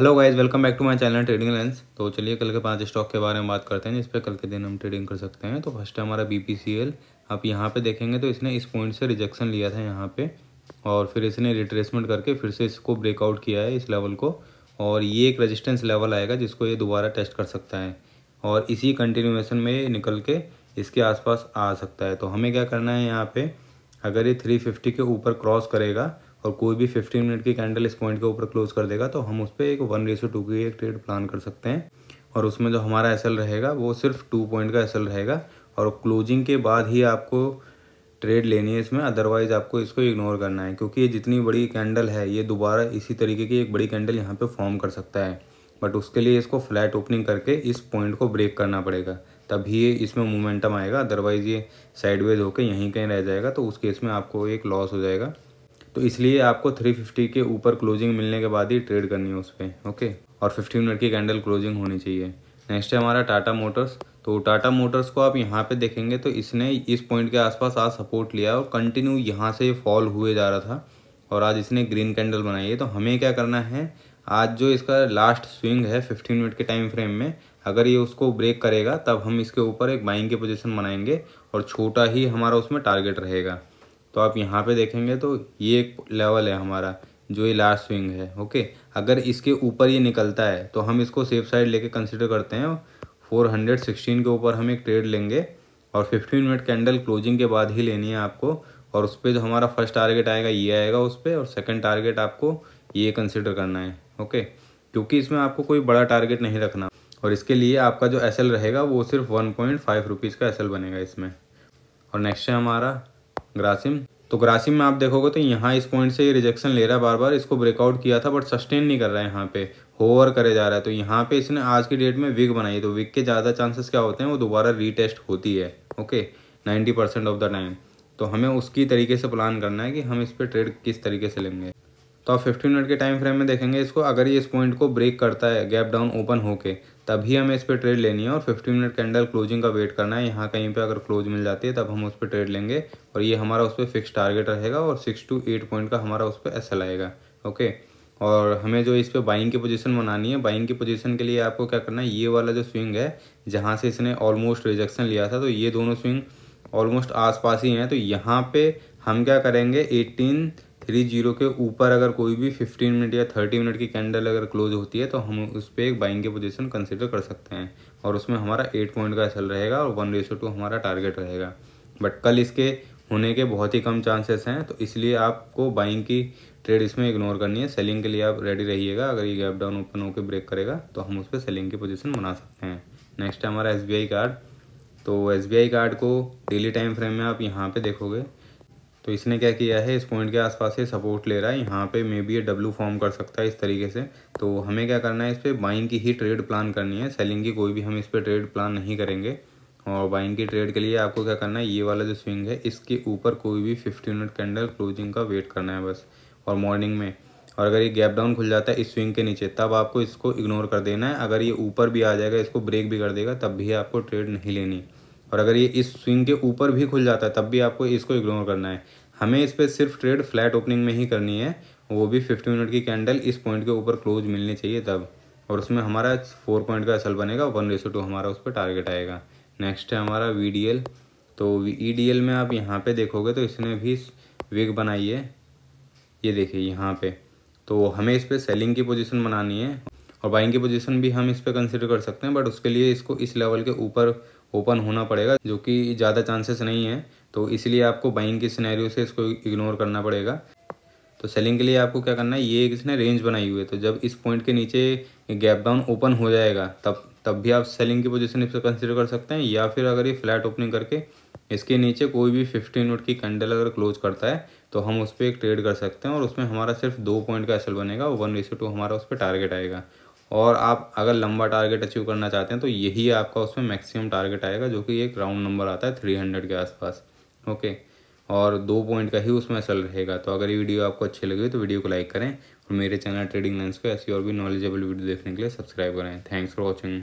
hello guys welcome back to my channel trading lens तो चलिए कल के पांच स्टॉक के बारे में बात करते हैं जिस पर कल के दिन हम ट्रेडिंग कर सकते हैं तो फर्स्ट है हमारा बी आप यहाँ पे देखेंगे तो इसने इस पॉइंट से रिजेक्शन लिया था यहाँ पे और फिर इसने रिट्रेसमेंट करके फिर से इसको ब्रेकआउट किया है इस लेवल को और ये एक रजिस्टेंस लेवल आएगा जिसको ये दोबारा टेस्ट कर सकता है और इसी कंटिन्यूएसन में निकल के इसके आसपास आ सकता है तो हमें क्या करना है यहाँ पर अगर ये थ्री के ऊपर क्रॉस करेगा और कोई भी फिफ्टीन मिनट की कैंडल इस पॉइंट के ऊपर क्लोज कर देगा तो हम उस पर एक वन रेसो टू की एक ट्रेड प्लान कर सकते हैं और उसमें जो हमारा एस रहेगा वो सिर्फ टू पॉइंट का एस रहेगा और क्लोजिंग के बाद ही आपको ट्रेड लेनी है इसमें अदरवाइज़ आपको इसको इग्नोर करना है क्योंकि ये जितनी बड़ी कैंडल है ये दोबारा इसी तरीके की एक बड़ी कैंडल यहाँ पर फॉर्म कर सकता है बट उसके लिए इसको फ्लैट ओपनिंग करके इस पॉइंट को ब्रेक करना पड़ेगा तभी ये इसमें मोमेंटम आएगा अदरवाइज़ ये साइडवेज होकर यहीं कहीं रह जाएगा तो उस केस में आपको एक लॉस हो जाएगा तो इसलिए आपको 350 के ऊपर क्लोजिंग मिलने के बाद ही ट्रेड करनी है उस पर ओके और 15 मिनट की कैंडल क्लोजिंग होनी चाहिए नेक्स्ट है हमारा टाटा मोटर्स तो टाटा मोटर्स को आप यहाँ पे देखेंगे तो इसने इस पॉइंट के आसपास आज सपोर्ट लिया और कंटिन्यू यहाँ से फॉल हुए जा रहा था और आज इसने ग्रीन कैंडल बनाई है तो हमें क्या करना है आज जो इसका लास्ट स्विंग है 15 मिनट के टाइम फ्रेम में अगर ये उसको ब्रेक करेगा तब हम इसके ऊपर एक बाइंग की पोजीशन बनाएंगे और छोटा ही हमारा उसमें टारगेट रहेगा तो आप यहाँ पे देखेंगे तो ये एक लेवल है हमारा जो ये लास्ट स्विंग है ओके अगर इसके ऊपर ये निकलता है तो हम इसको सेफ साइड लेके कंसिडर करते हैं 416 के ऊपर हम एक ट्रेड लेंगे और 15 मिनट कैंडल क्लोजिंग के बाद ही लेनी है आपको और उस पर जो हमारा फर्स्ट टारगेट आएगा ये आएगा उस पर और सेकेंड टारगेट आपको ये कंसिडर करना है ओके क्योंकि इसमें आपको कोई बड़ा टारगेट नहीं रखना और इसके लिए आपका जो एस रहेगा वो सिर्फ वन पॉइंट फाइव रुपीज़ का एस बनेगा इसमें और नेक्स्ट है हमारा ग्रासिम तो ग्रासिम में आप देखोगे तो यहाँ इस पॉइंट से ये रिजेक्शन ले रहा है बार बार इसको ब्रेकआउट किया था बट सस्टेन नहीं कर रहा है यहाँ पे होवर करे जा रहा है तो यहाँ पे इसने आज की डेट में विग बनाई तो विग के ज़्यादा चांसेस क्या होते हैं वो दोबारा रीटेस्ट होती है okay ninety percent of the time तो हमें उसकी तरीके से प्लान करना है कि हम इस पर ट्रेड किस तरीके से लेंगे तो आप फिफ्टी मिनट के टाइम फ्रेम में देखेंगे इसको अगर ये इस पॉइंट को ब्रेक करता है गैप डाउन ओपन होके तभी हमें इस पर ट्रेड लेनी है और 15 मिनट कैंडल क्लोजिंग का वेट करना है यहाँ कहीं पे अगर क्लोज मिल जाती है तब हम उस पर ट्रेड लेंगे और ये हमारा उस पर फिक्स टारगेट रहेगा और सिक्स टू एट पॉइंट का हमारा उस पर ऐसा आएगा ओके और हमें जो इस पर बाइंग की पोजीशन बनानी है बाइंग की पोजीशन के लिए आपको क्या करना है ये वाला जो स्विंग है जहाँ से इसने ऑलमोस्ट रिजेक्शन लिया था तो ये दोनों स्विंग ऑलमोस्ट आस ही हैं तो यहाँ पर हम क्या करेंगे एटीन थ्री जीरो के ऊपर अगर कोई भी फिफ्टीन मिनट या थर्टी मिनट की कैंडल अगर क्लोज होती है तो हम उस पर एक बाइंग की पोजीशन कंसिडर कर सकते हैं और उसमें हमारा एट पॉइंट का असल रहेगा और वन रेसो टू हमारा टारगेट रहेगा बट कल इसके होने के बहुत ही कम चांसेस हैं तो इसलिए आपको बाइंग की ट्रेड इसमें इग्नोर करनी है सेलिंग के लिए आप रेडी रहिएगा अगर ये गैप डाउन ओपन होकर ब्रेक करेगा तो हम उस पर सेलिंग की पोजिशन बना सकते हैं नेक्स्ट है हमारा एस कार्ड तो एस कार्ड को डेली टाइम फ्रेम में आप यहाँ पर देखोगे तो इसने क्या किया है इस पॉइंट के आसपास से सपोर्ट ले रहा है यहाँ पे मे बी ये डब्लू फॉर्म कर सकता है इस तरीके से तो हमें क्या करना है इस पर बाइंग की ही ट्रेड प्लान करनी है सेलिंग की कोई भी हम इस पर ट्रेड प्लान नहीं करेंगे और बाइंग की ट्रेड के लिए आपको क्या करना है ये वाला जो स्विंग है इसके ऊपर कोई भी फिफ्टी मिनट कैंडल क्लोजिंग का वेट करना है बस और मॉर्निंग में और अगर ये गैप डाउन खुल जाता है इस स्विंग के नीचे तब आपको इसको इग्नोर कर देना है अगर ये ऊपर भी आ जाएगा इसको ब्रेक भी कर देगा तब भी आपको ट्रेड नहीं लेनी और अगर ये इस स्विंग के ऊपर भी खुल जाता है तब भी आपको इसको इग्नोर करना है हमें इस पर सिर्फ ट्रेड फ्लैट ओपनिंग में ही करनी है वो भी फिफ्टी मिनट की कैंडल इस पॉइंट के ऊपर क्लोज मिलनी चाहिए तब और उसमें हमारा फोर पॉइंट का असल बनेगा वन रेसो टू हमारा उस पर टारगेट आएगा नेक्स्ट है हमारा वी तो ई e में आप यहाँ पर देखोगे तो इसने भी विग बनाई है ये देखिए यहाँ पे तो हमें इस पर सेलिंग की पोजिशन बनानी है और बाइंग की पोजिशन भी हम इस पर कंसिडर कर सकते हैं बट उसके लिए इसको इस लेवल के ऊपर ओपन होना पड़ेगा जो कि ज़्यादा चांसेस नहीं है तो इसलिए आपको बाइंग के सिनेरियो से इसको इग्नोर करना पड़ेगा तो सेलिंग के लिए आपको क्या करना है ये इसने रेंज बनाई हुई है तो जब इस पॉइंट के नीचे गैप डाउन ओपन हो जाएगा तब तब भी आप सेलिंग की पोजीशन इसको कंसिडर कर सकते हैं या फिर अगर ये फ्लैट ओपनिंग करके इसके नीचे कोई भी फिफ्टीन मिनट की कैंडल अगर क्लोज करता है तो हम उस पर एक ट्रेड कर सकते हैं और उसमें हमारा सिर्फ दो पॉइंट का असल बनेगा वन रेसो टू हमारा उस पर टारगेट आएगा और आप अगर लंबा टारगेट अचीव करना चाहते हैं तो यही आपका उसमें मैक्सिमम टारगेट आएगा जो कि एक राउंड नंबर आता है थ्री हंड्रेड के आसपास ओके और दो पॉइंट का ही उसमें असल रहेगा तो अगर ये वीडियो आपको अच्छी लगी तो वीडियो को लाइक करें और मेरे चैनल ट्रेडिंग लाइन्स को ऐसी और भी नॉलेजेबल वीडियो देखने के लिए सब्सक्राइब करें थैंक्स फॉर वॉचिंग